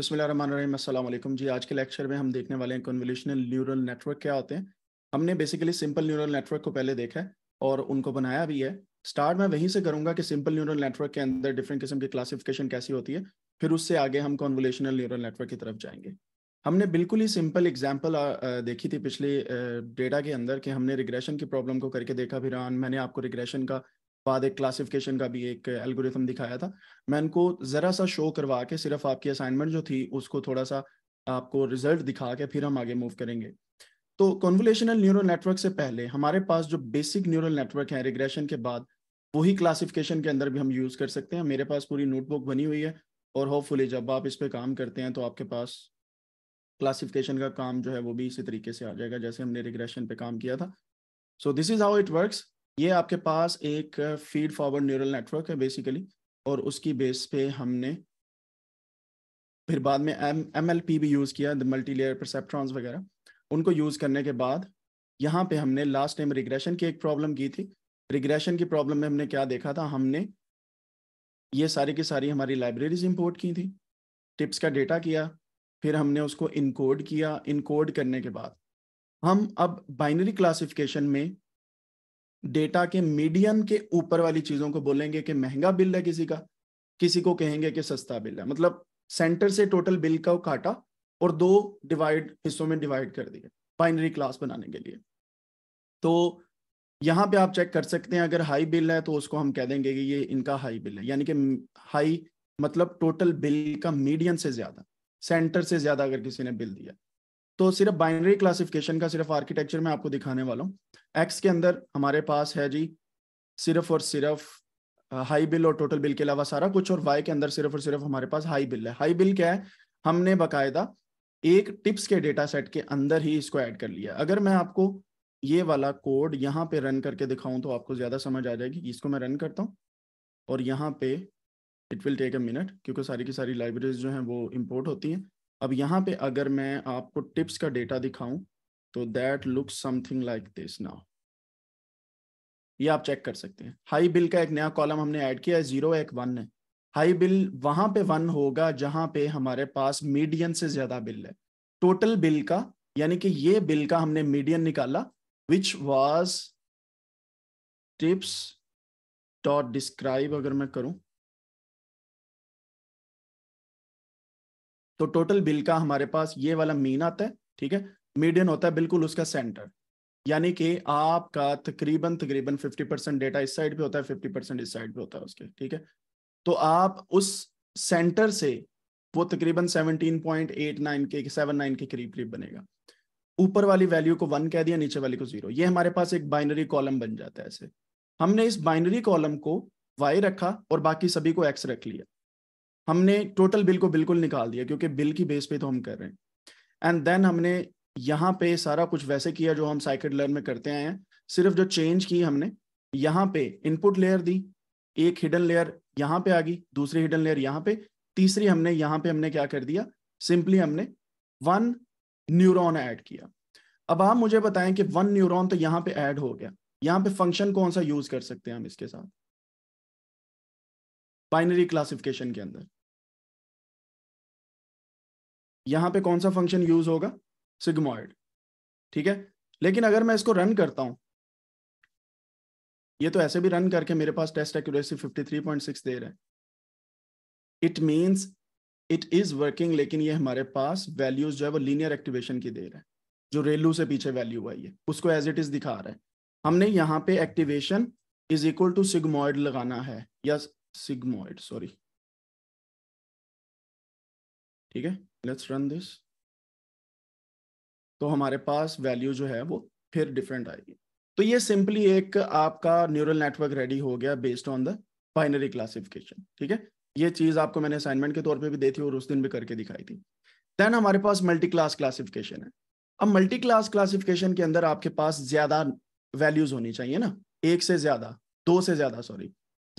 बसमिलकुम जी आज के लेक्चर में हम देखने वाले हैं कन्वोल्यूशनल न्यूरल नेटवर्क क्या होते हैं हमने बेसिकली सिंपल न्यूरल नेटवर्क को पहले देखा है और उनको बनाया भी है स्टार्ट मैं वहीं से करूंगा कि सिंपल न्यूरल नेटवर्क के अंदर डिफरेंट किस्म की क्लासिफिकेशन कैसी होती है फिर उससे आगे हम कॉन्वोलेशनल न्यूरल नेटवर्क की तरफ जाएंगे हमने बिल्कुल ही सिंपल एग्जाम्पल देखी थी पिछले डेटा के अंदर कि हमने रिग्रेशन की प्रॉब्लम को करके देखा फिर मैंने आपको रिग्रेशन का बाद एक क्लासिफिकेशन का भी एक एल्गोरिथम दिखाया था मैं इनको ज़रा सा शो करवा के सिर्फ आपकी असाइनमेंट जो थी उसको थोड़ा सा आपको रिजल्ट दिखा के फिर हम आगे मूव करेंगे तो कॉन्वलेशनल न्यूरल नेटवर्क से पहले हमारे पास जो बेसिक न्यूरल नेटवर्क है रिग्रेशन के बाद वही क्लासिफिकेशन के अंदर भी हम यूज़ कर सकते हैं मेरे पास पूरी नोटबुक बनी हुई है और होपफुली जब आप इस पर काम करते हैं तो आपके पास क्लासिफिकेशन का काम जो है वो भी इसी तरीके से आ जाएगा जैसे हमने रिग्रेशन पे काम किया था so this is how it works ये आपके पास एक फीड फॉरवर्ड न्यूरल नेटवर्क है बेसिकली और उसकी बेस पे हमने फिर बाद में एम एम एल पी भी यूज़ किया मल्टी लेयर परसेप्ट्रॉन्स वगैरह उनको यूज़ करने के बाद यहाँ पे हमने लास्ट टाइम रिग्रेशन की एक प्रॉब्लम की थी रिग्रेशन की प्रॉब्लम में हमने क्या देखा था हमने ये सारी की सारी हमारी लाइब्रेरीज इंपोर्ट की थी टिप्स का डेटा किया फिर हमने उसको इनकोड किया इनकोड करने के बाद हम अब बाइनरी क्लासिफिकेशन में डेटा के मीडियम के ऊपर वाली चीजों को बोलेंगे कि महंगा बिल है किसी का किसी को कहेंगे कि सस्ता बिल है मतलब सेंटर से टोटल बिल का काटा और दो डिवाइड हिस्सों में डिवाइड कर दिया बाइनरी क्लास बनाने के लिए तो यहाँ पे आप चेक कर सकते हैं अगर हाई बिल है तो उसको हम कह देंगे कि ये इनका हाई बिल है यानी कि हाई मतलब टोटल बिल का मीडियम से ज्यादा सेंटर से ज्यादा अगर किसी ने बिल दिया तो सिर्फ बाइनरी क्लासिफिकेशन का सिर्फ आर्किटेक्चर में आपको दिखाने वाला हूँ एक्स के अंदर हमारे पास है जी सिर्फ और सिर्फ हाई बिल और टोटल बिल के अलावा सारा कुछ और वाई के अंदर सिर्फ और सिर्फ हमारे पास हाई बिल है हाई बिल क्या है हमने बाकायदा एक टिप्स के डेटा सेट के अंदर ही इसको ऐड कर लिया अगर मैं आपको ये वाला कोड यहाँ पे रन करके दिखाऊं तो आपको ज़्यादा समझ आ जाएगी इसको मैं रन करता हूँ और यहाँ पे it will take a minute क्योंकि सारी की सारी लाइब्रेरीज जो हैं वो इम्पोर्ट होती हैं अब यहाँ पे अगर मैं आपको टिप्स का डेटा दिखाऊं तो that looks something like this now ये आप चेक कर सकते हैं हाई बिल का एक नया कॉलम हमने ऐड किया है जीरो एक वन है हाई बिल वहां पे वन होगा जहां पे हमारे पास मीडियन से ज्यादा बिल है टोटल बिल का यानी कि ये बिल का हमने मीडियन निकाला which was tips dot describe अगर मैं करूं तो टोटल बिल का हमारे पास ये वाला मीन आता है ठीक है मीडियन होता है बिल्कुल उसका सेंटर यानी कि आपका तकरीबन तकरीबन 50 परसेंट डेटा इस साइड पे होता है 50 परसेंट इस साइड पे होता है उसके ठीक है तो आप उस सेंटर से वो तकरीबन 17.89 के 79 के करीब करीब बनेगा ऊपर वाली वैल्यू को वन कह दिया नीचे वाली को जीरो ये हमारे पास एक बाइनरी कॉलम बन जाता है ऐसे हमने इस बाइनरी कॉलम को वाई रखा और बाकी सभी को एक्स रख लिया हमने टोटल बिल को बिल्कुल निकाल दिया क्योंकि बिल की बेस पे तो हम कर रहे हैं एंड देन हमने यहाँ पे सारा कुछ वैसे किया जो हम साइकिल लर्न में करते आए हैं सिर्फ जो चेंज की हमने यहाँ पे इनपुट लेयर दी एक हिडन लेयर यहाँ पे आ गई दूसरी हिडन लेयर यहाँ पे तीसरी हमने यहाँ पे हमने क्या कर दिया सिंपली हमने वन न्यूरोन ऐड किया अब आप मुझे बताएं कि वन न्यूरोन तो यहाँ पे ऐड हो गया यहाँ पे फंक्शन कौन सा यूज कर सकते हैं हम इसके साथ बाइनरी क्लासिफिकेशन के अंदर यहां पे कौन सा फंक्शन यूज होगा सिग्मोइड ठीक है लेकिन अगर मैं इसको रन करता हूं ये तो ऐसे भी रन करके मेरे पास टेस्ट एक्यूरेसी 53.6 दे रहा है it means it is working लेकिन ये हमारे पास वैल्यूज जो है वो लीनियर एक्टिवेशन की दे रहा है जो रेलू से पीछे वैल्यू आई है उसको एज इट इज दिखा रहा है हमने यहाँ पे activation is equal to sigmoid लगाना है या सिग्मोइड सॉरी ठीक है लेट्स रन दिस तो हमारे पास वैल्यू जो है वो फिर डिफरेंट आएगी तो ये सिंपली एक आपका न्यूरल नेटवर्क रेडी हो गया based on the binary classification ठीक है ये चीज आपको मैंने असाइनमेंट के तौर पे भी दी थी और उस दिन भी करके दिखाई थी देन हमारे पास मल्टी क्लास क्लासिफिकेशन है अब मल्टी क्लास क्लासिफिकेशन के अंदर आपके पास ज्यादा वैल्यूज होनी चाहिए ना एक से ज्यादा दो से ज्यादा सॉरी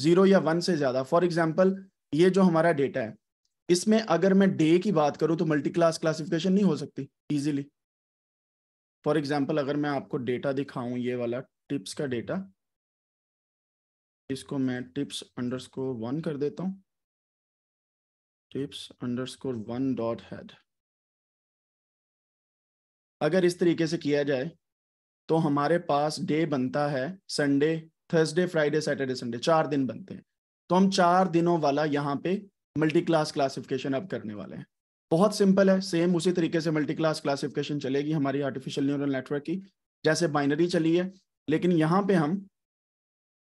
जीरो या वन से ज्यादा फॉर एग्जाम्पल ये जो हमारा डेटा है इसमें अगर मैं डे की बात करूं तो मल्टी क्लास क्लासिफिकेशन नहीं हो सकती इजीली फॉर एग्जाम्पल अगर मैं आपको डेटा दिखाऊं ये वाला टिप्स का डेटा इसको मैं टिप्स अंडरस्कोर वन कर देता हूं tips underscore one dot head अगर इस तरीके से किया जाए तो हमारे पास डे बनता है Sunday Thursday Friday Saturday Sunday चार दिन बनते हैं तो हम चार दिनों वाला यहाँ पे मल्टी क्लास क्लासिफिकेशन आप करने वाले हैं बहुत सिंपल है सेम उसी तरीके से मल्टी क्लास क्लासिफिकेशन चलेगी हमारी आर्टिफिशियल न्यूरल नेटवर्क की जैसे बाइनरी चली है लेकिन यहाँ पे हम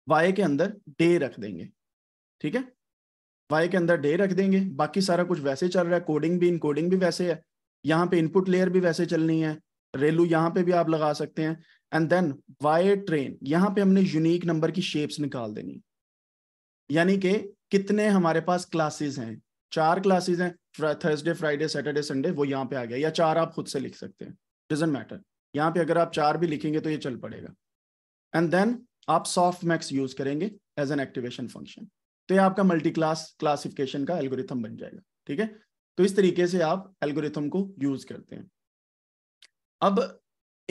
वाई के अंदर डे रख देंगे ठीक है वाई के अंदर डे रख देंगे बाकी सारा कुछ वैसे चल रहा है कोडिंग भी इनकोडिंग भी वैसे है यहाँ पे इनपुट लेयर भी वैसे चलनी है रेलू यहाँ पे भी आप लगा सकते हैं एंड देन वाई ट्रेन यहाँ पे हमने यूनिक नंबर की शेप्स निकाल देनी यानी कि कितने हमारे पास क्लासेस हैं चार क्लासेस हैं थर्सडे फ्राइडे सैटरडे संडे वो यहाँ पे आ गया या चार आप खुद से लिख सकते हैं डजन मैटर यहाँ पे अगर आप चार भी लिखेंगे तो ये चल पड़ेगा एंड देन आप सॉफ्ट मैक्स यूज करेंगे एज एन एक्टिवेशन फंक्शन तो ये आपका मल्टी क्लास क्लासिफिकेशन का एल्गोरिथम बन जाएगा ठीक है तो इस तरीके से आप एल्गोरिथम को यूज करते हैं अब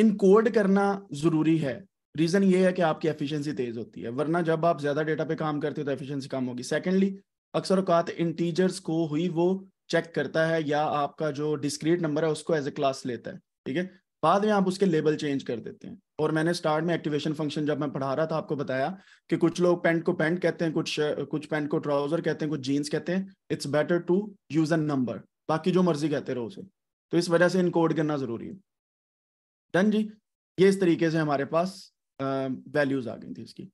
इनकोड करना जरूरी है रीजन ये है कि आपकी एफिशिएंसी तेज होती है वरना जब आप ज्यादा डेटा पे काम करते हो तो एफिशिएंसी कम होगी सेकेंडली अक्सर इन इंटीजर्स को हुई वो चेक करता है या आपका जो डिस्क्रीट नंबर है उसको एज ए क्लास लेता है ठीक है बाद में आप उसके लेबल चेंज कर देते हैं और मैंने स्टार्ट में एक्टिवेशन फंक्शन जब मैं पढ़ा रहा था आपको बताया कि कुछ लोग पेंट को पेंट कहते हैं कुछ कुछ पेंट को ट्राउजर कहते हैं कुछ जीन्स कहते हैं it's better to use an number बाकी जो मर्जी कहते रहो उसे तो इस वजह से इनकोड करना जरूरी है डन जी ये इस तरीके से हमारे पास वैल्यूज आ गई थी इसकी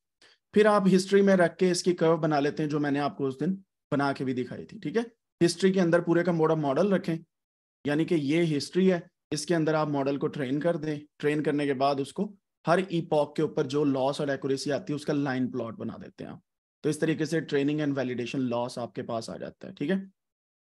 फिर आप हिस्ट्री में रख के इसकी कर्व बना लेते हैं जो मैंने आपको उस दिन बना के भी दिखाई थी ठीक है हिस्ट्री के अंदर पूरे का मोड ऑफ मॉडल रखें यानी कि ये हिस्ट्री है इसके अंदर आप मॉडल को ट्रेन कर दें ट्रेन करने के बाद उसको हर ई के ऊपर जो लॉस और एक्यूरेसी आती है उसका लाइन प्लॉट बना देते हैं आप तो इस तरीके से ट्रेनिंग एंड वैलिडेशन लॉस आपके पास आ जाता है ठीक है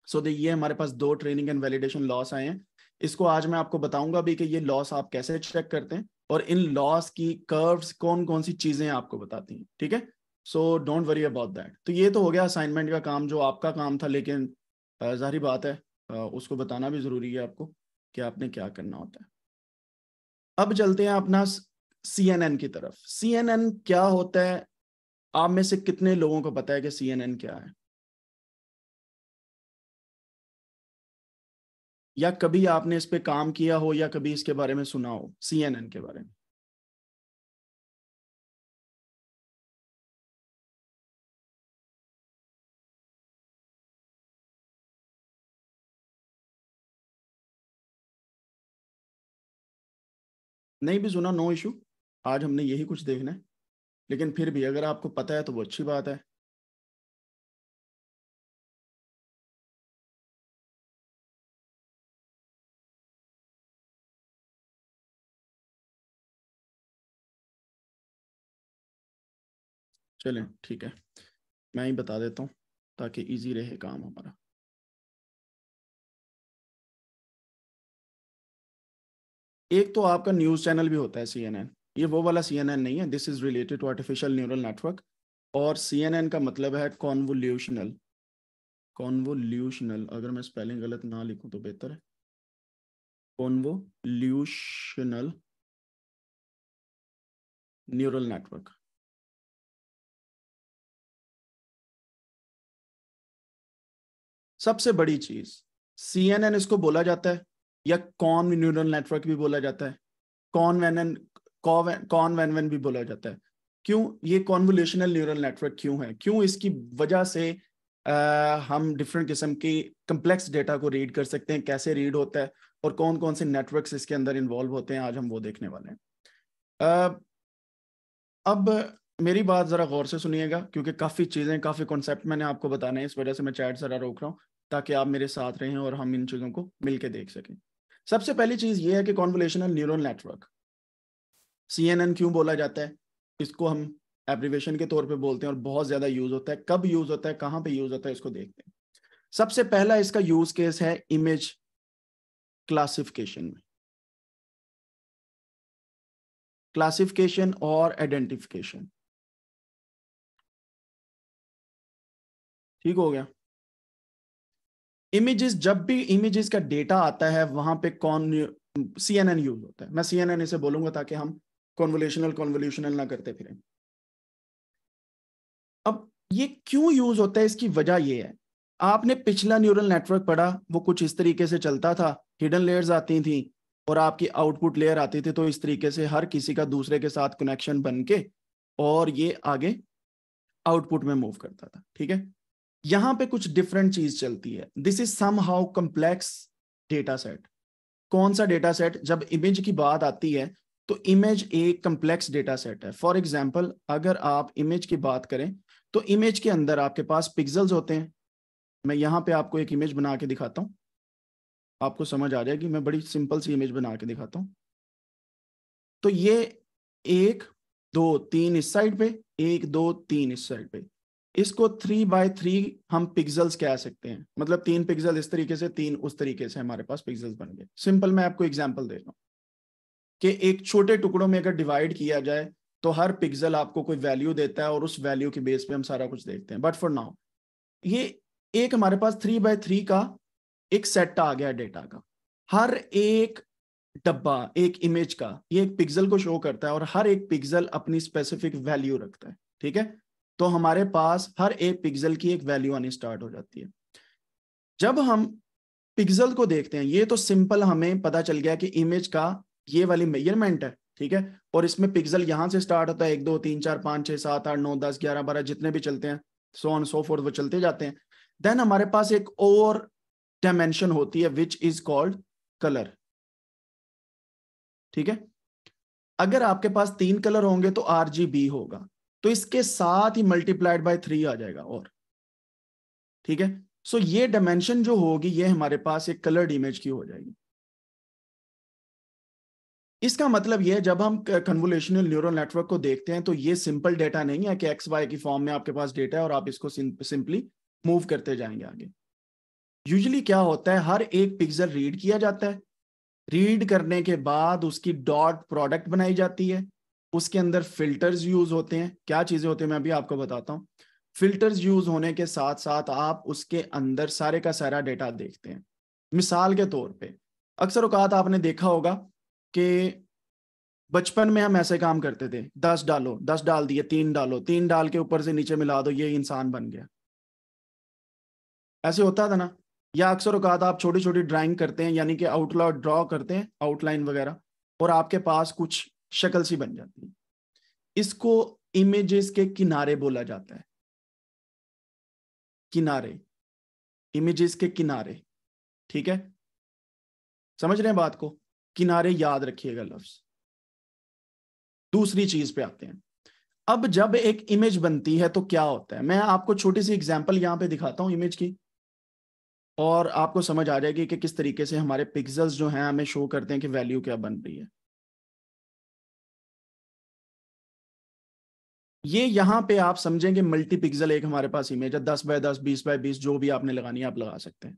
सो तो दे ये हमारे पास दो ट्रेनिंग एंड वैलिडेशन लॉस आए हैं इसको आज मैं आपको बताऊंगा भी कि ये लॉस आप कैसे चेक करते हैं और इन लॉस की कर्व्स कौन कौन सी चीजें आपको बताती हैं ठीक है so don't worry about that तो ये तो हो गया असाइनमेंट का काम जो आपका काम था लेकिन जाहिर बात है उसको बताना भी जरूरी है आपको कि आपने क्या करना होता है अब चलते हैं अपना सी की तरफ सी क्या होता है आप में से कितने लोगों को पता है कि सी क्या है या कभी आपने इस पे काम किया हो या कभी इसके बारे में सुना हो सीएनएन के बारे में नहीं भी सुना नो इशू आज हमने यही कुछ देखना है लेकिन फिर भी अगर आपको पता है तो वो अच्छी बात है चलें ठीक है मैं ही बता देता हूँ ताकि इजी रहे काम हमारा एक तो आपका न्यूज चैनल भी होता है सीएनएन ये वो वाला सीएनएन नहीं है this is related to artificial neural network और सीएनएन का मतलब है कॉन्वोल्यूशनल कॉन्वोल्यूशनल अगर मैं स्पेलिंग गलत ना लिखूं तो बेहतर है कॉन्वोल्यूशनल न्यूरल नेटवर्क सबसे बड़ी चीज सी एन एन इसको बोला जाता है या कॉन न्यूरल नेटवर्क भी बोला जाता है con van N con van van भी बोला जाता है क्यों ये कॉन्वोल्यूशनल न्यूरल नेटवर्क क्यों है क्यों इसकी वजह से आ, हम डिफरेंट किस्म के कम्प्लेक्स डेटा को रीड कर सकते हैं कैसे रीड होता है और कौन कौन से नेटवर्क्स इसके अंदर इन्वॉल्व होते हैं आज हम वो देखने वाले हैं आ, अब मेरी बात जरा गौर से सुनिएगा क्योंकि काफी चीजें काफी कॉन्सेप्ट मैंने आपको बताने हैं इस वजह से मैं चैट जरा रोक रहा हूँ ताकि आप मेरे साथ रहें और हम इन चीज़ों को मिलकर देख सकें सबसे पहली चीज़ ये है कि कॉन्वलेशनल न्यूरल नेटवर्क सी क्यों बोला जाता है इसको हम एप्रीवेशन के तौर पे बोलते हैं और बहुत ज़्यादा यूज़ होता है कब यूज़ होता है कहाँ पे यूज़ होता है इसको देखते हैं सबसे पहला इसका यूज़ केस है इमेज क्लासिफिकेशन में क्लासिफिकेशन और आइडेंटिफिकेशन ठीक हो गया इमेजेस जब भी इमेजेस का डेटा आता है वहां पे कौन सी एन एन यूज होता है मैं सी एन एन इसे बोलूंगा ताकि हम कॉन्वोल्यूशनल कॉन्वोल्यूशनल ना करते फिरें अब ये क्यों यूज होता है इसकी वजह ये है आपने पिछला न्यूरल नेटवर्क पढ़ा वो कुछ इस तरीके से चलता था हिडन लेयर्स आती थी और आपकी आउटपुट लेयर आती थी तो इस तरीके से हर किसी का दूसरे के साथ कनेक्शन बन के और ये आगे आउटपुट में मूव करता था ठीक है यहां पे कुछ डिफरेंट चीज चलती है this is somehow complex data set कौन सा डेटा सेट जब इमेज की बात आती है तो इमेज एक कम्प्लेक्स डेटा सेट है फॉर एग्जाम्पल अगर आप इमेज की बात करें तो इमेज के अंदर आपके पास पिक्सल्स होते हैं मैं यहाँ पे आपको एक इमेज बना के दिखाता हूँ आपको समझ आ जाएगी मैं बड़ी सिंपल सी इमेज बना के दिखाता हूँ तो ये एक दो तीन इस साइड पे एक दो तीन इस साइड पे इसको थ्री बाय थ्री हम पिक्सल्स कह सकते हैं मतलब तीन पिक्सल इस तरीके से तीन उस तरीके से हमारे पास पिक्सल्स बन गए सिंपल मैं आपको एग्जांपल दे रहा हूँ कि एक छोटे टुकड़ों में अगर डिवाइड किया जाए तो हर पिक्सल आपको कोई वैल्यू देता है और उस वैल्यू के बेस पे हम सारा कुछ देखते हैं बट फॉर नाउ ये एक हमारे पास थ्री बाय थ्री का एक सेट आ गया डेटा का हर एक डब्बा एक इमेज का ये एक पिक्सल को शो करता है और हर एक पिक्सल अपनी स्पेसिफिक वैल्यू रखता है ठीक है तो हमारे पास हर एक पिक्सल की एक वैल्यू आनी स्टार्ट हो जाती है जब हम पिक्सल को देखते हैं ये तो सिंपल हमें पता चल गया कि इमेज का ये वाली मेजरमेंट है ठीक है और इसमें पिक्सल यहां से स्टार्ट होता है एक दो तीन चार पांच छः सात आठ नौ दस ग्यारह बारह जितने भी चलते हैं सो ऑन सो फोर्थ वो चलते जाते हैं देन हमारे पास एक और डायमेंशन होती है विच इज कॉल्ड कलर ठीक है अगर आपके पास तीन कलर होंगे तो आर होगा तो इसके साथ ही मल्टीप्लाइड बाय थ्री आ जाएगा और ठीक है सो ये डायमेंशन जो होगी ये हमारे पास एक कलर्ड इमेज की हो जाएगी इसका मतलब यह है जब हम कन्वोलेशनल न्यूरल नेटवर्क को देखते हैं तो ये सिंपल डेटा नहीं है कि एक्स वाई की फॉर्म में आपके पास डेटा है और आप इसको सिंपली मूव करते जाएंगे आगे यूजली क्या होता है हर एक पिक्सल रीड किया जाता है रीड करने के बाद उसकी डॉट प्रोडक्ट बनाई जाती है उसके अंदर फिल्टर्स यूज होते हैं क्या चीजें होती है मैं अभी आपको बताता हूँ फिल्टर्स यूज होने के साथ साथ आप उसके अंदर सारे का सारा डेटा देखते हैं मिसाल के तौर पे अक्सर औकात आपने देखा होगा कि बचपन में हम ऐसे काम करते थे दस डालो दस डाल दिए तीन डालो तीन डाल के ऊपर से नीचे मिला दो ये इंसान बन गया ऐसे होता था ना या अक्सर औकात आप छोटी छोटी ड्राइंग करते हैं यानी कि आउटलाइन ड्रॉ करते हैं आउटलाइन वगैरह और आपके पास कुछ शक्ल सी बन जाती है इसको इमेजेस के किनारे बोला जाता है किनारे इमेजेस के किनारे ठीक है समझ रहे हैं बात को किनारे याद रखिएगा लफ्ज दूसरी चीज पे आते हैं अब जब एक इमेज बनती है तो क्या होता है मैं आपको छोटी सी एग्जांपल यहां पे दिखाता हूं इमेज की और आपको समझ आ जाएगी कि किस तरीके से हमारे पिक्सल्स जो हैं हमें शो करते हैं कि वैल्यू क्या बन रही है ये यहां पे आप समझेंगे मल्टी पिक्सल एक हमारे पास इमेज है दस बाय दस बीस बाय बीस जो भी आपने लगानी है आप लगा सकते हैं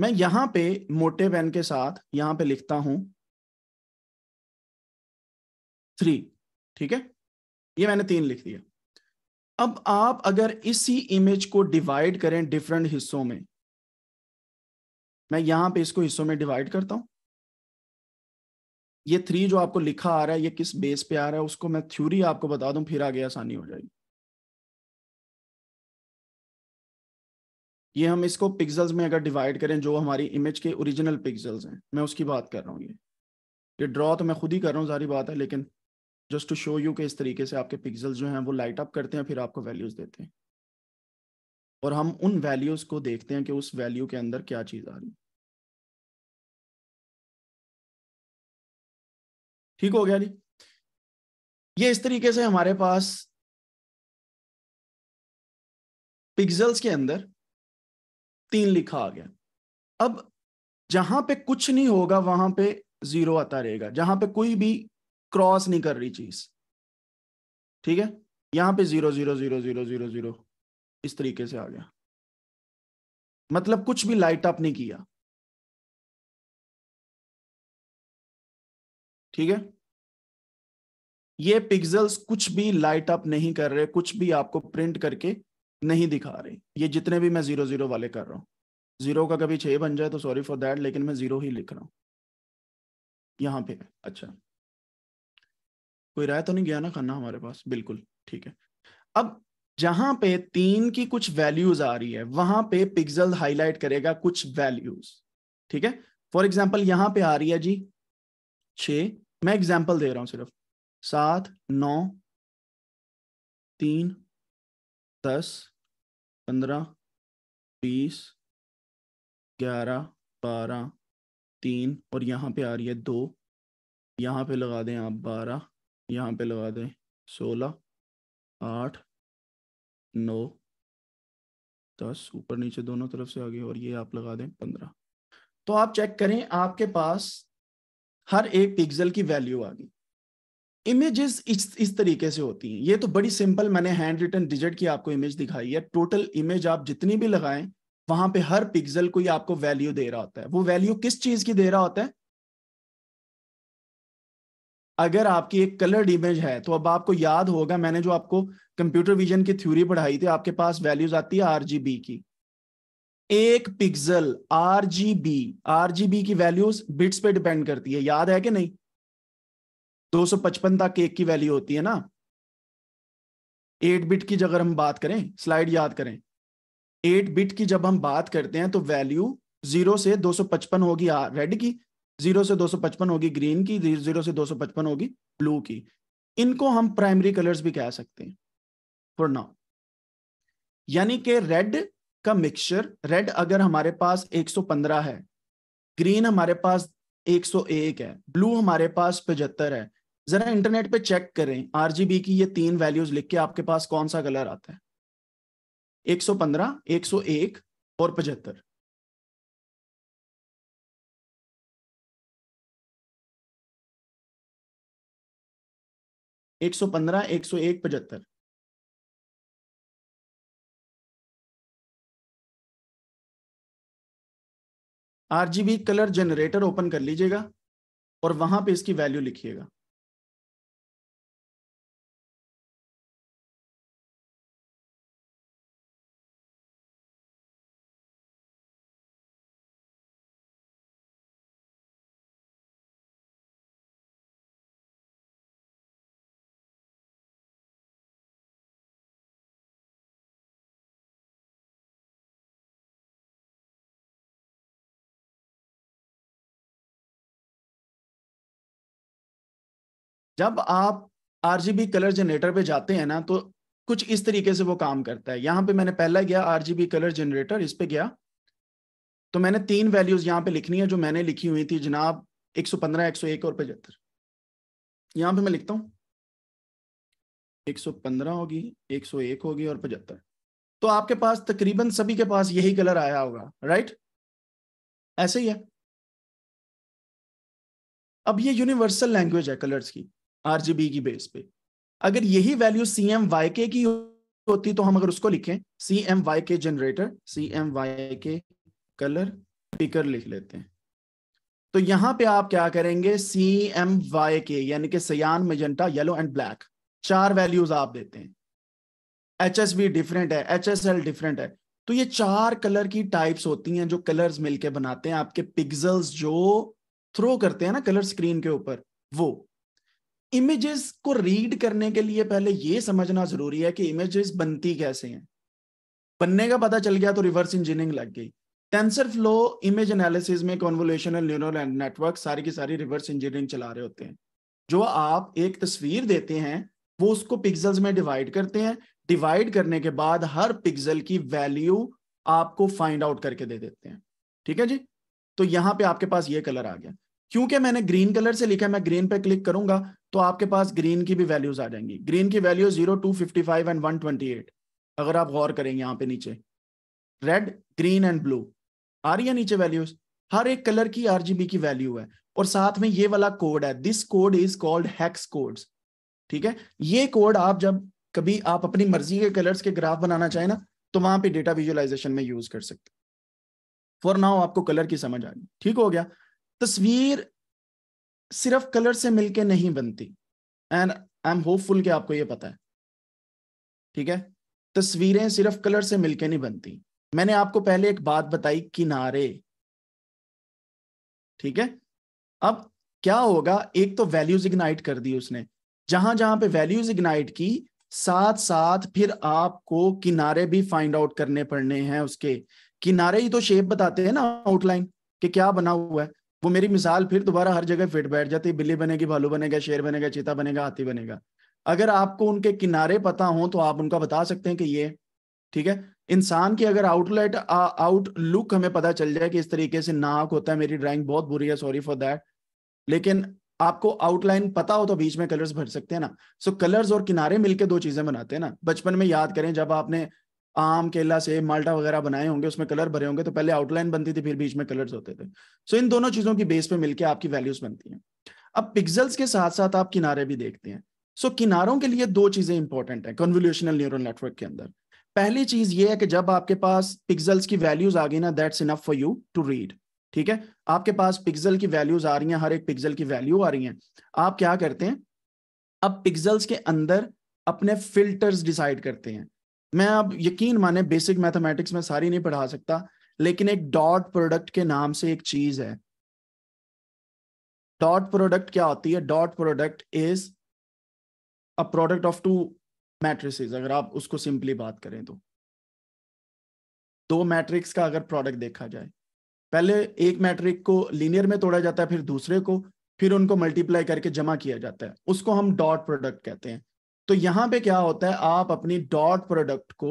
मैं यहां पे मोटे वैन के साथ यहां पे लिखता हूं थ्री ठीक है ये मैंने तीन लिख दिया अब आप अगर इसी इमेज को डिवाइड करें डिफरेंट हिस्सों में मैं यहां पे इसको हिस्सों में डिवाइड करता हूं ये थ्री जो आपको लिखा आ रहा है ये किस बेस पे आ रहा है उसको मैं थ्योरी आपको बता दूं फिर आगे आसानी हो जाएगी ये हम इसको पिक्सल्स में अगर डिवाइड करें जो हमारी इमेज के ओरिजिनल पिक्सल्स हैं मैं उसकी बात कर रहा हूँ ये ये ड्रॉ तो मैं खुद ही कर रहा हूँ सारी बात है लेकिन जस्ट टू शो यू कि इस तरीके से आपके पिक्सल्स जो हैं वो लाइट अप करते हैं फिर आपको वैल्यूज़ देते हैं और हम उन वैल्यूज़ को देखते हैं कि उस वैल्यू के अंदर क्या चीज़ आ रही है ठीक हो गया जी ये इस तरीके से हमारे पास पिक्सल्स के अंदर तीन लिखा आ गया अब जहां पे कुछ नहीं होगा वहां पे जीरो आता रहेगा जहां पे कोई भी क्रॉस नहीं कर रही चीज ठीक है यहां पे zero zero zero zero zero zero इस तरीके से आ गया मतलब कुछ भी लाइट अप नहीं किया ठीक है ये पिक्सल्स कुछ भी लाइट अप नहीं कर रहे कुछ भी आपको प्रिंट करके नहीं दिखा रहे ये जितने भी मैं जीरो जीरो वाले कर रहा हूँ जीरो का कभी छह बन जाए तो सॉरी फॉर दैट लेकिन मैं जीरो ही लिख रहा हूँ यहाँ पे अच्छा कोई राय तो नहीं गया ना खाना हमारे पास बिल्कुल ठीक है अब जहां पे तीन की कुछ वैल्यूज आ रही है वहां पे पिक्सल हाईलाइट करेगा कुछ वैल्यूज ठीक है फॉर एग्जाम्पल यहां पे आ रही है जी छ मैं एग्जाम्पल दे रहा हूं सिर्फ सात नौ तीन दस पंद्रह बीस ग्यारह बारह तीन और यहाँ पे आ रही है दो यहाँ पे लगा दें आप बारह यहाँ पे लगा दें सोलह आठ नौ दस ऊपर नीचे दोनों तरफ से आ गए और ये आप लगा दें पंद्रह तो आप चेक करें आपके पास हर एक पिक्सल की वैल्यू आ गई इमेजेस इस इस तरीके से होती हैं ये तो बड़ी सिंपल मैंने हैंड रिटन डिजिट की आपको इमेज दिखाई है टोटल इमेज आप जितनी भी लगाएं वहां पे हर पिक्सल कोई आपको वैल्यू दे रहा होता है वो वैल्यू किस चीज की दे रहा होता है अगर आपकी एक कलर्ड इमेज है तो अब आपको याद होगा मैंने जो आपको कंप्यूटर विजन की थ्योरी पढ़ाई थी आपके पास वैल्यूज आती है आरजीबी की एक पिक्सल आरजीबी आरजीबी की वैल्यूज बिट्स पे डिपेंड करती है याद है कि नहीं 255 तक एक की वैल्यू होती है ना एट बिट की जगह हम बात करें स्लाइड याद करें एट बिट की जब हम बात करते हैं तो वैल्यू जीरो से 255 होगी रेड की जीरो से 255 होगी ग्रीन की जीरो से 255 होगी ब्लू की इनको हम प्राइमरी कलर्स भी कह सकते हैं फॉर नाउ यानी कि रेड का मिक्सचर रेड अगर हमारे पास 115 है ग्रीन हमारे पास 101 है ब्लू हमारे पास पचहत्तर है जरा इंटरनेट पे चेक करें आरजीबी की ये तीन वैल्यूज लिख के आपके पास कौन सा कलर आता है 115, 101 और पचहत्तर एक सौ पंद्रह एक सौ एक पचहत्तर आरजीबी कलर जनरेटर ओपन कर लीजिएगा और वहां पे इसकी वैल्यू लिखिएगा जब आप आरजीबी कलर जनरेटर पे जाते हैं ना तो कुछ इस तरीके से वो काम करता है यहाँ पे मैंने पहला गया आरजीबी कलर जनरेटर इस पे गया तो मैंने तीन वैल्यूज यहाँ पे लिखनी है जो मैंने लिखी हुई थी जनाब 115, 101 और पचहत्तर यहाँ पे मैं लिखता हूँ 115 होगी 101 होगी और पचहत्तर तो आपके पास तकरीबन सभी के पास यही कलर आया होगा राइट ऐसे ही है अब ये यूनिवर्सल लैंग्वेज है कलर्स की आरजीबी की बेस पे अगर यही वैल्यू सी एम वाई के की होती तो हम अगर उसको लिखें C M Y K generator C M Y K colour picker लिख लेते हैं तो यहां पे आप क्या करेंगे सी एम वाई के यानी कि cyan magenta yellow and black चार वैल्यूज आप देते हैं एच एस बी डिफरेंट है एच एस एल डिफरेंट है तो ये चार कलर की टाइप्स होती हैं जो कलर्स मिलके बनाते हैं आपके पिक्सल्स जो थ्रो करते हैं ना कलर स्क्रीन के ऊपर वो इमेजेस को रीड करने के लिए पहले ये समझना जरूरी है कि इमेजेस बनती कैसे हैं बनने का पता चल गया तो रिवर्स इंजीनियरिंग लग गई टेंसर फ्लो इमेज एनालिसिस में कॉन्वोलेशनल न्यूरल नेटवर्क सारी की सारी रिवर्स इंजीनियरिंग चला रहे होते हैं जो आप एक तस्वीर देते हैं वो उसको पिक्सल्स में डिवाइड करते हैं डिवाइड करने के बाद हर पिक्सल की वैल्यू आपको फाइंड आउट करके दे देते हैं ठीक है जी तो यहाँ पे आपके पास ये कलर आ गया क्योंकि मैंने ग्रीन कलर से लिखा है मैं ग्रीन पे क्लिक करूंगा तो आपके पास ग्रीन की भी वैल्यूज आ जाएंगी ग्रीन की value zero two fifty five and one twenty eight अगर आप गौर करें यहाँ पे नीचे रेड ग्रीन एंड ब्लू आ रही है नीचे वैल्यूज हर एक कलर की आरजीबी की वैल्यू है और साथ में ये वाला कोड है this code is called hex codes ठीक है ये कोड आप जब कभी आप अपनी मर्जी के कलर्स के ग्राफ बनाना चाहें ना तो वहां पे डेटा विजुअलाइजेशन में यूज कर सकते फॉर नाउ आपको कलर की समझ आ गई ठीक हो गया तस्वीर सिर्फ कलर से मिलके नहीं बनती एंड आई एम होपफुल कि आपको ये पता है ठीक है तस्वीरें सिर्फ कलर से मिलके नहीं बनती मैंने आपको पहले एक बात बताई किनारे ठीक है अब क्या होगा एक तो वैल्यूज इग्नाइट कर दी उसने जहां जहां पे वैल्यूज इग्नाइट की साथ साथ फिर आपको किनारे भी फाइंड आउट करने पड़ने हैं उसके किनारे ही तो शेप बताते हैं ना आउटलाइन कि क्या बना हुआ है वो मेरी मिसाल फिर दोबारा हर जगह फिट बैठ जाती है बिल्ली बनेगी भालू बनेगा शेर बनेगा चीता बनेगा हाथी बनेगा अगर आपको उनके किनारे पता हो तो आप उनका बता सकते हैं कि ये ठीक है इंसान की अगर आउटलेट आउटलुक हमें पता चल जाए कि इस तरीके से नाक होता है मेरी ड्राइंग बहुत बुरी है सॉरी फॉर दैट लेकिन आपको आउटलाइन पता हो तो बीच में कलर्स भर सकते हैं ना सो so, कलर्स और किनारे मिलके दो चीजें बनाते हैं ना बचपन में याद करें जब आपने आम केला से माल्टा वगैरह बनाए होंगे उसमें कलर भरे होंगे तो पहले आउटलाइन बनती थी फिर बीच में कलर्स होते थे सो so, इन दोनों चीजों की बेस पे मिलकर आपकी वैल्यूज बनती हैं अब पिक्सल्स के साथ साथ आप किनारे भी देखते हैं सो so, किनारों के लिए दो चीजें इंपॉर्टेंट है कन्वल्यूशनल न्यूरल नेटवर्क के अंदर पहली चीज ये है कि जब आपके पास पिक्सल्स की वैल्यूज आ गई ना that's enough for you to read ठीक है आपके पास पिक्सल की वैल्यूज आ रही हैं हर एक पिक्सल की वैल्यू आ रही हैं आप क्या करते हैं अब पिक्सल्स के अंदर अपने फिल्टर्स डिसाइड करते हैं मैं अब यकीन माने बेसिक मैथमेटिक्स में सारी नहीं पढ़ा सकता लेकिन एक डॉट प्रोडक्ट के नाम से एक चीज है डॉट प्रोडक्ट क्या होती है dot product is a product of two matrices अगर आप उसको सिंपली बात करें तो दो मैट्रिक्स का अगर प्रोडक्ट देखा जाए पहले एक मैट्रिक को लीनियर में तोड़ा जाता है फिर दूसरे को फिर उनको मल्टीप्लाई करके जमा किया जाता है उसको हम डॉट प्रोडक्ट कहते हैं तो यहां पे क्या होता है आप अपनी डॉट प्रोडक्ट को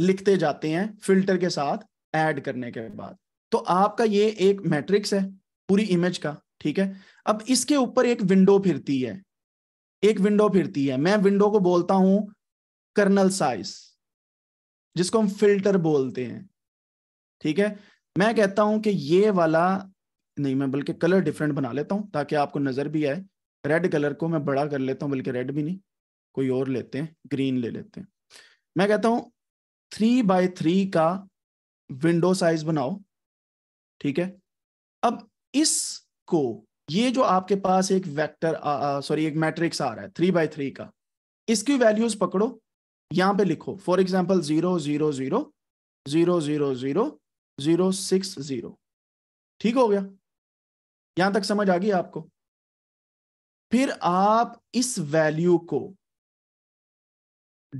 लिखते जाते हैं फिल्टर के साथ ऐड करने के बाद तो आपका ये एक मैट्रिक्स है पूरी इमेज का ठीक है अब इसके ऊपर एक विंडो फिरती है एक विंडो फिरती है मैं विंडो को बोलता हूं कर्नल साइज जिसको हम फिल्टर बोलते हैं ठीक है मैं कहता हूं कि ये वाला नहीं मैं बल्कि कलर डिफरेंट बना लेता हूं ताकि आपको नजर भी आए रेड कलर को मैं बड़ा कर लेता हूँ बल्कि रेड भी नहीं कोई और लेते हैं ग्रीन ले लेते हैं मैं कहता हूँ थ्री बाय थ्री का विंडो साइज बनाओ ठीक है अब इसको ये जो आपके पास एक वेक्टर सॉरी एक मैट्रिक्स आ रहा है थ्री बाय थ्री का इसकी वैल्यूज पकड़ो यहां पे लिखो for example zero zero zero zero zero zero zero six zero ठीक हो गया यहां तक समझ आ गई आपको फिर आप इस वैल्यू को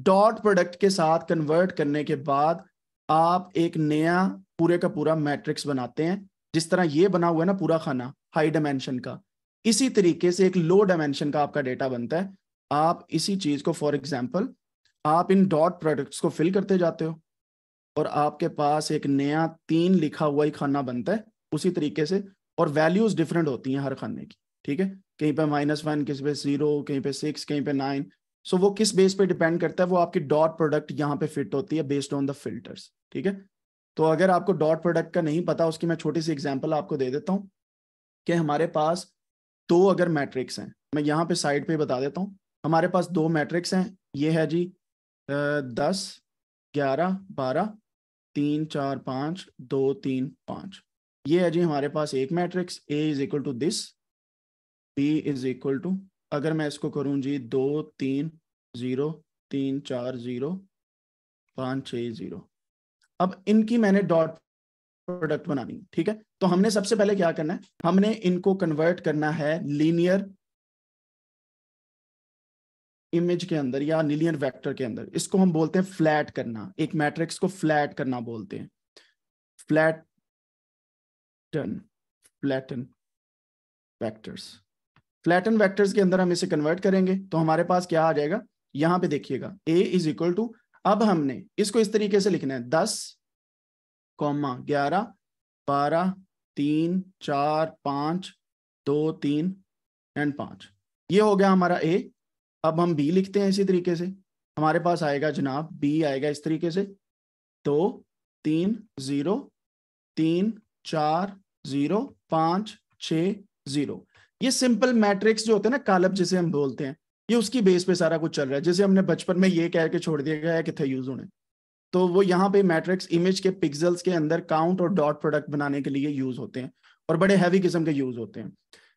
डॉट प्रोडक्ट के साथ कन्वर्ट करने के बाद आप एक नया पूरे का पूरा मैट्रिक्स बनाते हैं जिस तरह ये बना हुआ है ना पूरा खाना हाई डायमेंशन का इसी तरीके से एक लो डायमेंशन का आपका डेटा बनता है आप इसी चीज को फॉर एग्जाम्पल आप इन डॉट प्रोडक्ट्स को फिल करते जाते हो और आपके पास एक नया तीन लिखा हुआ ही खाना बनता है उसी तरीके से और वैल्यूज डिफरेंट होती हैं हर खाने की ठीक है कहीं पे माइनस वन किसी पे जीरो कहीं पे सिक्स कहीं पे नाइन सो so, वो किस बेस पे डिपेंड करता है वो आपकी डॉट प्रोडक्ट यहाँ पे फिट होती है बेस्ड ऑन द फिल्टर्स ठीक है तो अगर आपको डॉट प्रोडक्ट का नहीं पता उसकी मैं छोटी सी एग्जाम्पल आपको दे देता हूँ कि हमारे पास दो अगर मैट्रिक्स हैं मैं यहाँ पे साइड पे बता देता हूँ हमारे पास दो मैट्रिक्स हैं ये है जी दस ग्यारह बारह तीन चार पाँच दो तीन पाँच ये है जी हमारे पास एक matrix A is equal to this P is equal to अगर मैं इसको करूं जी दो तीन ज़ीरो तीन चार ज़ीरो पाँच छ ज़ीरो अब इनकी मैंने डॉट प्रोडक्ट बनानी ठीक है तो हमने सबसे पहले क्या करना है हमने इनको कन्वर्ट करना है लीनियर इमेज के अंदर या लीनियर वेक्टर के अंदर इसको हम बोलते हैं फ्लैट करना एक मैट्रिक्स को फ्लैट करना बोलते हैं flatten flatten vectors flatten vectors के अंदर हम इसे कन्वर्ट करेंगे तो हमारे पास क्या आ जाएगा यहां पे देखिएगा a इज इक्वल टू अब हमने इसको इस तरीके से लिखना है दस कॉमा ग्यारह बारह तीन चार पांच दो तीन एंड पांच ये हो गया हमारा ए अब हम बी लिखते हैं इसी तरीके से हमारे पास आएगा जनाब बी आएगा इस तरीके से दो तीन जीरो तीन चार जीरो पांच छ जीरो ये सिंपल मैट्रिक्स जो होते हैं ना कालब जिसे हम बोलते हैं ये उसकी बेस पे सारा कुछ चल रहा है जैसे हमने बचपन में ये कह के छोड़ दिया गया है कितने यूज होने तो वो यहाँ पे मैट्रिक्स इमेज के पिक्सल्स के अंदर काउंट और डॉट प्रोडक्ट बनाने के लिए यूज होते हैं और बड़े हैवी किस्म के यूज होते हैं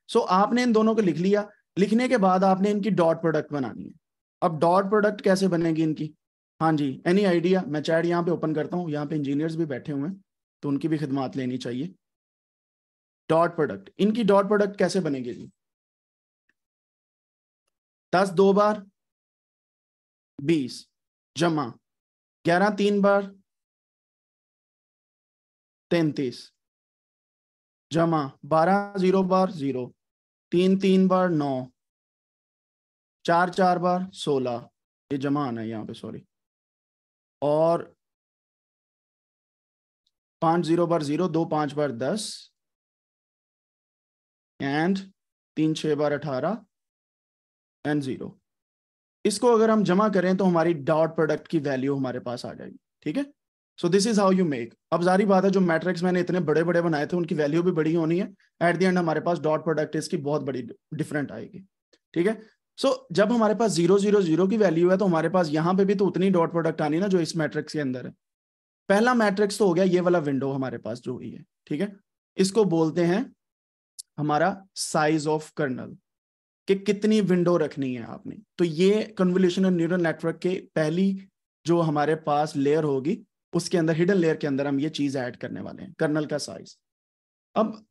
सो so, आपने इन दोनों को लिख लिया लिखने के बाद आपने इनकी डॉट प्रोडक्ट बनानी है अब डॉट प्रोडक्ट कैसे बनेगी इनकी हाँ जी एनी आइडिया मैं चैट यहाँ पे ओपन करता हूँ यहाँ पे इंजीनियर्स भी बैठे हुए हैं तो उनकी भी खिदमात लेनी चाहिए डॉट प्रोडक्ट इनकी डॉट प्रोडक्ट कैसे बनेगी जी दस दो बार बीस जमा ग्यारह तीन बार तैतीस जमा बारह जीरो बार जीरो तीन तीन बार नौ चार चार बार सोलह ये जमा आना है यहाँ पे सॉरी और पाँच जीरो बार जीरो दो पाँच बार दस एंड तीन छह बार अठारह एंड ज़ीरो इसको अगर हम जमा करें तो हमारी डॉट प्रोडक्ट की वैल्यू हमारे पास आ जाएगी ठीक है so this is how you make अब जारी बात है जो मैट्रिक्स मैंने इतने बड़े बड़े बनाए थे उनकी वैल्यू भी बड़ी होनी है एट द एंड हमारे पास डॉट प्रोडक्ट इसकी बहुत बड़ी डिफरेंट आएगी ठीक है सो so, जब हमारे पास जीरो जीरो जीरो की वैल्यू है तो हमारे पास यहाँ पे भी तो उतनी डॉट प्रोडक्ट आनी ना जो इस मैट्रिक्स के अंदर है पहला मैट्रिक्स तो हो गया ये वाला विंडो हमारे पास जो हुई है ठीक है इसको बोलते हैं हमारा साइज ऑफ कर्नल कि कितनी विंडो रखनी है आपने तो ये और न्यूरल नेटवर्क के पहली जो हमारे पास लेयर होगी उसके अंदर हिडन लेयर के अंदर हम ये चीज ऐड करने वाले हैं कर्नल का साइज अब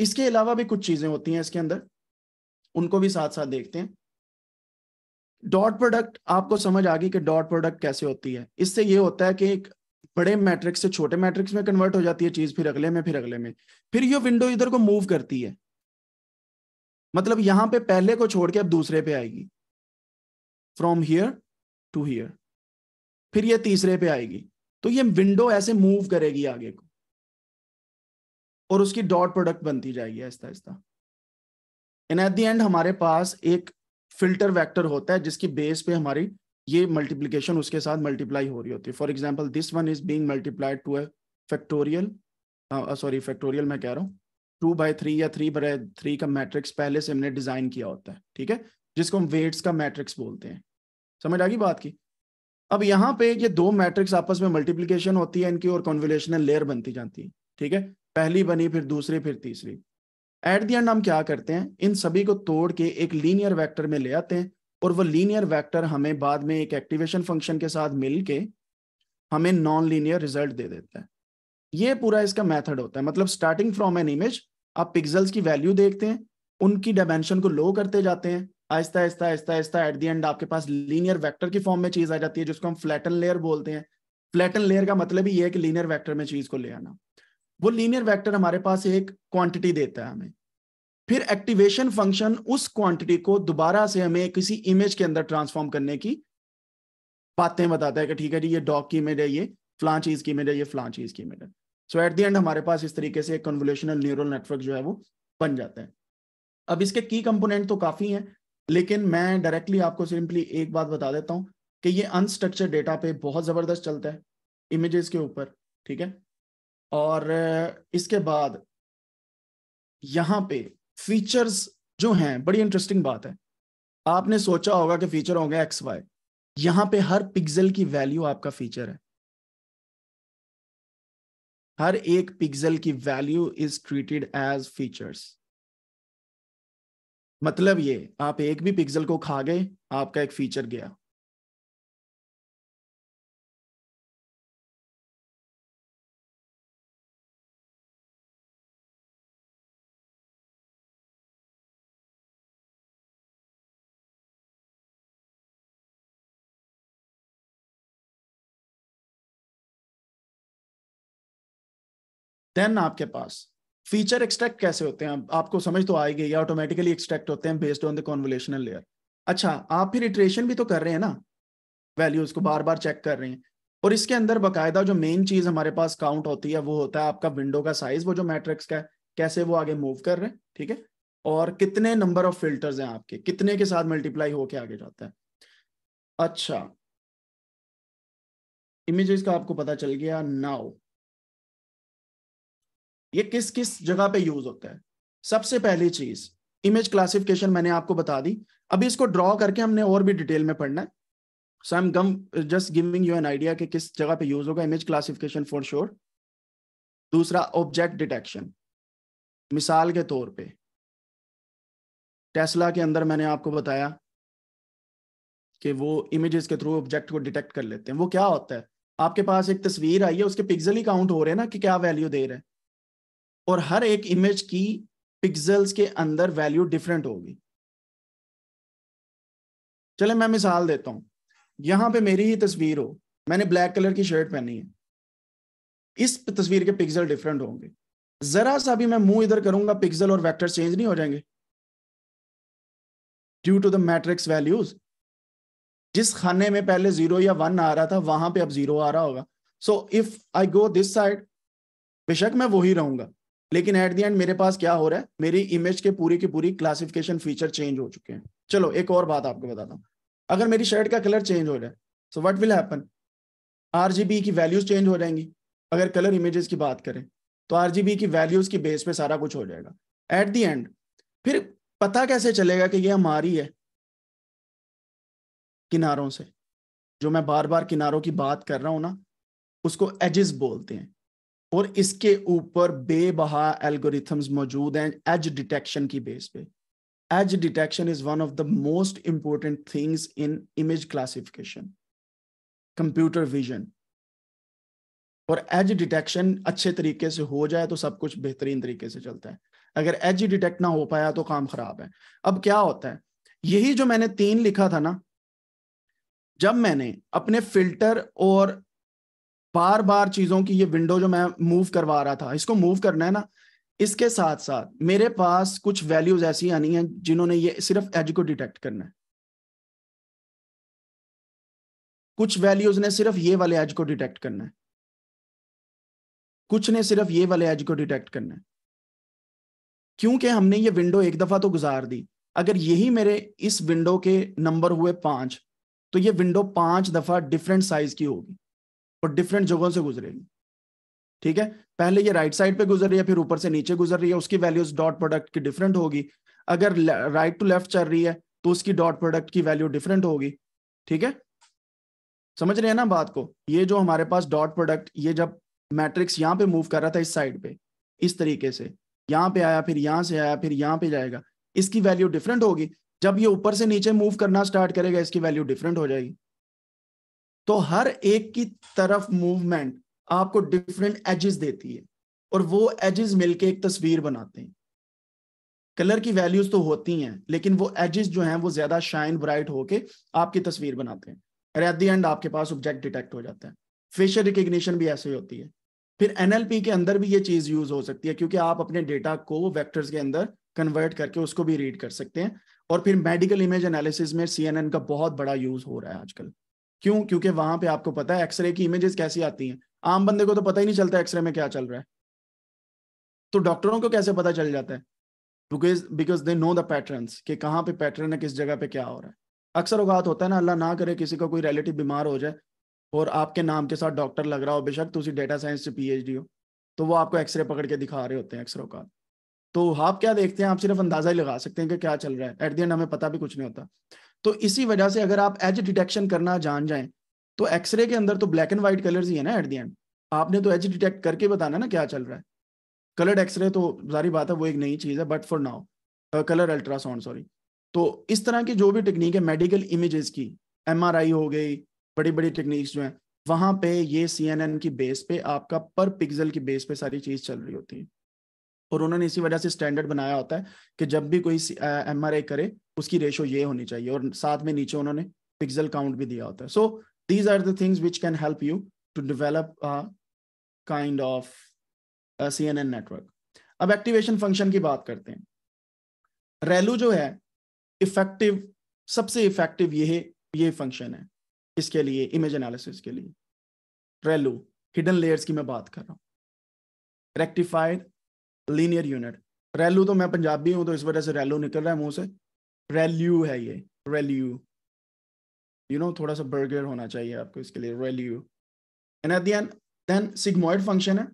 इसके अलावा भी कुछ चीजें होती हैं इसके अंदर उनको भी साथ साथ देखते हैं डॉट प्रोडक्ट आपको समझ आ गई कि डॉट प्रोडक्ट कैसे होती है इससे ये होता है कि एक बड़े मैट्रिक्स से छोटे मैट्रिक्स में कन्वर्ट हो जाती है चीज फिर अगले में फिर अगले में फिर ये विंडो इधर को मूव करती है मतलब यहां पे पहले को छोड़ के अब दूसरे पे आएगी फ्रॉम हियर टू हियर फिर ये तीसरे पे आएगी तो ये विंडो ऐसे मूव करेगी आगे को और उसकी डॉट प्रोडक्ट बनती जाएगी ऐसा ऐसा एंड एट द एंड हमारे पास एक फिल्टर वेक्टर होता है जिसकी बेस पे हमारी ये मल्टीप्लीकेशन उसके साथ मल्टीप्लाई हो रही होती है for example this one is being multiplied to a factorial sorry factorial मैं कह रहा हूँ टू बाई थ्री या थ्री बाय थ्री का मैट्रिक्स पहले से हमने डिजाइन किया होता है ठीक है जिसको हम वेट्स का मैट्रिक्स बोलते हैं समझ आ गई बात की अब यहाँ पे ये दो मैट्रिक्स आपस में मल्टीप्लीकेशन होती है इनकी और कॉन्वलेशनल लेयर बनती जाती है ठीक है पहली बनी फिर दूसरी फिर तीसरी एट दी एंड हम क्या करते हैं इन सभी को तोड़ के एक लीनियर वैक्टर में ले आते हैं और वो लीनियर वेक्टर हमें बाद में एक एक्टिवेशन फंक्शन के साथ मिल के हमें नॉन लीनियर रिजल्ट दे देता है ये पूरा इसका मेथड होता है मतलब स्टार्टिंग फ्रॉम एन इमेज आप पिक्सल्स की वैल्यू देखते हैं उनकी डायमेंशन को लो करते जाते हैं आहिस्ता आहिस्ता आहिस्ता आहिस्ता एट दी एंड आपके पास लीनियर वेक्टर की फॉर्म में चीज आ जाती है जिसको हम फ्लैटन लेयर बोलते हैं फ्लैटन लेयर का मतलब ही ये है कि लीनियर वेक्टर में चीज को ले आना वो लीनियर वेक्टर हमारे पास एक क्वांटिटी देता है हमें फिर एक्टिवेशन फंक्शन उस क्वांटिटी को दोबारा से हमें किसी इमेज के अंदर ट्रांसफॉर्म करने की बातें बताता है कि ठीक है जी ये डॉग की इमेज है ये फ्लां चीज की इमेज है ये फ्लां चीज की इमेज है सो एट दी एंड हमारे पास इस तरीके से कन्वोल्यूशनल न्यूरल नेटवर्क जो है वो बन जाता है अब इसके की कंपोनेंट तो काफी हैं लेकिन मैं डायरेक्टली आपको सिंपली एक बात बता देता हूँ कि ये अनस्ट्रक्चर डेटा पे बहुत ज़बरदस्त चलता है इमेजेस के ऊपर ठीक है और इसके बाद यहाँ पे फीचर्स जो हैं बड़ी इंटरेस्टिंग बात है आपने सोचा होगा कि फीचर होंगे एक्स वाई यहां पे हर पिक्सल की वैल्यू आपका फीचर है हर एक पिक्सल की value is treated as features मतलब ये आप एक भी पिक्सल को खा गए आपका एक फीचर गया देन आपके पास फीचर एक्सट्रैक्ट कैसे होते हैं आपको समझ तो आएगी या ऑटोमेटिकली एक्सट्रैक्ट होते हैं based on the convolutional layer अच्छा आप फिर इटरेशन भी तो कर रहे हैं ना वैल्यूज को बार बार चेक कर रहे हैं और इसके अंदर बकायदा जो मेन चीज हमारे पास काउंट होती है वो होता है आपका विंडो का साइज वो जो मैट्रिक्स का है कैसे वो आगे मूव कर रहे हैं ठीक है और कितने नंबर ऑफ फिल्टर्स हैं आपके कितने के साथ मल्टीप्लाई होके आगे जाता है अच्छा इमेजेस का आपको पता चल गया नाउ ये किस किस जगह पे यूज होता है सबसे पहली चीज इमेज क्लासिफिकेशन मैंने आपको बता दी अभी इसको ड्रॉ करके हमने और भी डिटेल में पढ़ना है सो आई एम गम just giving you an idea कि किस जगह पे यूज होगा इमेज क्लासिफिकेशन फॉर श्योर दूसरा ऑब्जेक्ट डिटेक्शन मिसाल के तौर पे टेस्ला के अंदर मैंने आपको बताया कि वो इमेजेस के थ्रू ऑब्जेक्ट को डिटेक्ट कर लेते हैं वो क्या होता है आपके पास एक तस्वीर आई है उसके पिक्सल ही काउंट हो रहे हैं ना कि क्या वैल्यू दे रहे हैं और हर एक इमेज की पिक्सल्स के अंदर वैल्यू डिफरेंट होगी चले मैं मिसाल देता हूं यहां पे मेरी ही तस्वीर हो मैंने ब्लैक कलर की शर्ट पहनी है इस तस्वीर के पिक्सल डिफरेंट होंगे जरा सा भी मैं मुंह इधर करूंगा पिक्सल और वेक्टर चेंज नहीं हो जाएंगे due to the matrix values जिस खाने में पहले जीरो या वन आ रहा था वहां पे अब जीरो आ रहा होगा so if I go this side बेशक मैं वही रहूंगा लेकिन एट दी एंड मेरे पास क्या हो रहा है मेरी इमेज के पूरी की पूरी क्लासिफिकेशन फीचर चेंज हो चुके हैं चलो एक और बात आपको बताता हूँ अगर मेरी शर्ट का कलर चेंज हो रहा है so what will happen R की वैल्यूज चेंज हो जाएंगी अगर कलर इमेजेस की बात करें तो आर की वैल्यूज की बेस पे सारा कुछ हो जाएगा एट दी एंड फिर पता कैसे चलेगा कि ये हमारी है किनारों से जो मैं बार बार किनारों की बात कर रहा हूं ना उसको एजिस बोलते हैं और इसके ऊपर बेबहा एल्गोरिथम्स मौजूद हैं एज डिटेक्शन की बेस पे edge detection is one of the most important things in image classification computer vision और एज डिटेक्शन अच्छे तरीके से हो जाए तो सब कुछ बेहतरीन तरीके से चलता है अगर एज डिटेक्ट ना हो पाया तो काम खराब है अब क्या होता है यही जो मैंने तीन लिखा था ना जब मैंने अपने फिल्टर और बार बार चीजों की ये विंडो जो मैं मूव करवा रहा था इसको मूव करना है ना इसके साथ साथ मेरे पास कुछ वैल्यूज ऐसी आनी है जिन्होंने ये सिर्फ एज को डिटेक्ट करना है कुछ वैल्यूज ने सिर्फ ये वाले एज को डिटेक्ट करना है कुछ ने सिर्फ ये वाले एज को डिटेक्ट करना है क्योंकि हमने ये विंडो एक दफा तो गुजार दी अगर यही मेरे इस विंडो के नंबर हुए पांच तो ये विंडो पांच दफा डिफरेंट साइज की होगी और डिफरेंट जगहों से गुजरेगी ठीक है पहले ये राइट साइड पे गुजर रही है फिर ऊपर से नीचे गुजर रही है उसकी वैल्यूज डॉट प्रोडक्ट की डिफरेंट होगी अगर राइट टू लेफ्ट चल रही है तो उसकी डॉट प्रोडक्ट की वैल्यू डिफरेंट होगी ठीक है समझ रहे हैं ना बात को ये जो हमारे पास डॉट प्रोडक्ट ये जब मैट्रिक्स यहाँ पे मूव कर रहा था इस साइड पे इस तरीके से यहाँ पे आया फिर यहाँ से आया फिर यहाँ पे जाएगा इसकी वैल्यू डिफरेंट होगी जब ये ऊपर से नीचे मूव करना स्टार्ट करेगा इसकी वैल्यू डिफरेंट हो जाएगी तो हर एक की तरफ मूवमेंट आपको डिफरेंट एजेस देती है और वो एजेस मिलके एक तस्वीर बनाते हैं कलर की वैल्यूज तो होती हैं लेकिन वो एजेस जो हैं वो ज्यादा शाइन ब्राइट होके आपकी तस्वीर बनाते हैं और एट दी एंड आपके पास ऑब्जेक्ट डिटेक्ट हो जाता है फेशियल रिकग्निशन भी ऐसे ही होती है फिर एनएलपी के अंदर भी ये चीज यूज हो सकती है क्योंकि आप अपने डेटा को वेक्टर्स के अंदर कन्वर्ट करके उसको भी रीड कर सकते हैं और फिर मेडिकल इमेज एनालिसिस में सीएनएन का बहुत बड़ा यूज हो रहा है आजकल क्यों क्योंकि वहां पे आपको पता है एक्सरे की इमेजेस कैसी आती हैं आम बंदे को तो पता ही नहीं चलता एक्सरे में क्या चल रहा है तो डॉक्टरों को कैसे पता चल जाता है because because they know the patterns कि कहाँ पे पैटर्न है किस जगह पे क्या हो रहा है अक्सर अवघात होता है ना अल्लाह ना करे किसी का कोई रिलेटिव बीमार हो जाए और आपके नाम के साथ डॉक्टर लग रहा हो बेशक तुम डेटा साइंस से पी हो तो वो आपको एक्सरे पकड़ के दिखा रहे होते हैं अक्सर अवकात तो आप क्या देखते हैं आप सिर्फ अंदाजा ही लगा सकते हैं कि क्या चल रहा है एट दी एंड हमें पता भी कुछ नहीं होता तो इसी वजह से अगर आप एज डिटेक्शन करना जान जाएं तो एक्सरे के अंदर तो ब्लैक एंड व्हाइट कलर्स ही है ना एट दी एंड आपने तो एज डिटेक्ट करके बताना ना क्या चल रहा है कलर्ड एक्सरे तो सारी बात है वो एक नई चीज़ है but for now colour ultrasound sorry तो इस तरह की जो भी टेक्निक है मेडिकल इमेजेस की एम हो गई बड़ी बड़ी टेक्निक्स जो हैं वहाँ पे ये सी की बेस पे आपका पर पिक्सल की बेस पे सारी चीज़ चल रही होती है और उन्होंने इसी वजह से स्टैंडर्ड बनाया होता है कि जब भी कोई एम आर करे उसकी रेशो ये होनी चाहिए और साथ में नीचे उन्होंने पिक्सल काउंट भी दिया होता है so these are the things which can help you to develop kind of C N N network अब एक्टिवेशन फंक्शन की बात करते हैं रेलू जो है इफेक्टिव सबसे इफेक्टिव ये ये फंक्शन है इसके लिए इमेज एनालिसिस के लिए रेलू हिडन लेयर्स की मैं बात कर रहा हूँ रेक्टिफाइड लीनियर यूनिट रेलू तो मैं पंजाबी हूं तो इस वजह से रेलू निकल रहा है मुंह से रेल्यू है ये रेल्यू यू नो थोड़ा सा बर्गर होना चाहिए आपको इसके लिए relu and at then sigmoid function है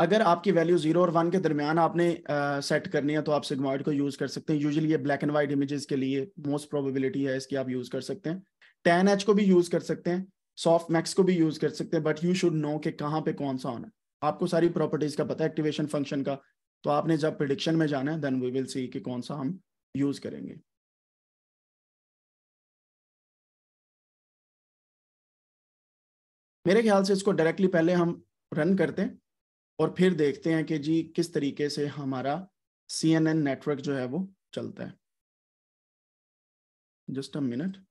अगर आपकी वैल्यू जीरो और वन के दरमियान आपने सेट uh, करनी है तो आप सिग्मोइड को यूज कर सकते हैं यूजली ये ब्लैक एंड वाइट इमेजेस के लिए मोस्ट प्रोबेबिलिटी है इसकी आप यूज कर सकते हैं टेन एच को भी यूज कर सकते हैं सॉफ्ट मैक्स को भी यूज कर सकते हैं बट यू शुड नो कि कहाँ पे कौन सा होना है आपको सारी प्रॉपर्टीज का पता है एक्टिवेशन फंक्शन का तो आपने जब प्रिडिक्शन में जाना है देन वी विल सी कि कौन सा हम यूज करेंगे मेरे ख्याल से इसको डायरेक्टली पहले हम रन करते हैं और फिर देखते हैं कि जी किस तरीके से हमारा सी नेटवर्क जो है वो चलता है जस्ट अ मिनट